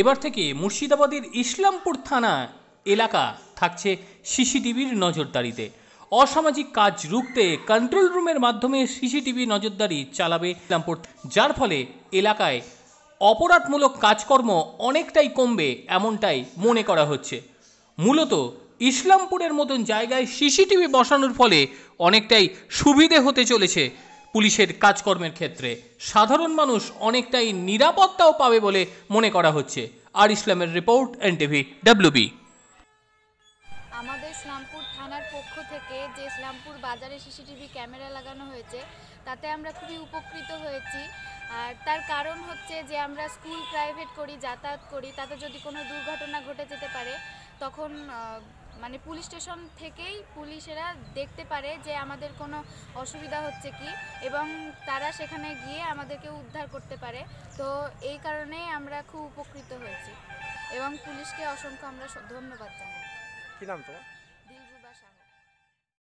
এবার থেকে মুর্শিদাবাদের ইসলামপুর থানা এলাকা থাকছে সিসিটিভির নজরদারিতে অসামাজিক কাজ রুখতে কন্ট্রোল রুমের মাধ্যমে সিসিটিভি নজরদারি চালাবে ইসলামপুর যার ফলে এলাকায় অপরাধমূলক কাজকর্ম অনেকটাই কমবে এমনটাই মনে করা হচ্ছে মূলত ইসলামপুরের মতন জায়গায় সিসিটিভি বসানোর ফলে অনেকটাই সুবিধে হতে চলেছে পুলিশের কাজকর্মের ক্ষেত্রে সাধারণ মানুষ অনেকটাই নিরাপত্তাও পাবে বলে মনে করা হচ্ছে আর ইসলামের রিপোর্ট এনটিভি ডাব্লিউবি আমাদের ইসলামপুর থানার পক্ষ থেকে যে ইসলামপুর বাজারে সিসিটিভি ক্যামেরা লাগানো হয়েছে তাতে আমরা খুবই উপকৃত হয়েছি আর তার কারণ হচ্ছে যে আমরা স্কুল প্রাইভেট করি যাতায়াত করি তাতে যদি কোনো দুর্ঘটনা ঘটে যেতে পারে তখন মানে পুলিশ স্টেশন থেকেই পুলিশেরা দেখতে পারে যে আমাদের কোনো অসুবিধা হচ্ছে কি এবং তারা সেখানে গিয়ে আমাদেরকে উদ্ধার করতে পারে তো এই কারণে আমরা খুব উপকৃত হয়েছি এবং পুলিশকে অসংখ্য আমরা ধন্যবাদ জানাই কি নাম তোমার দিলরুবা সাহা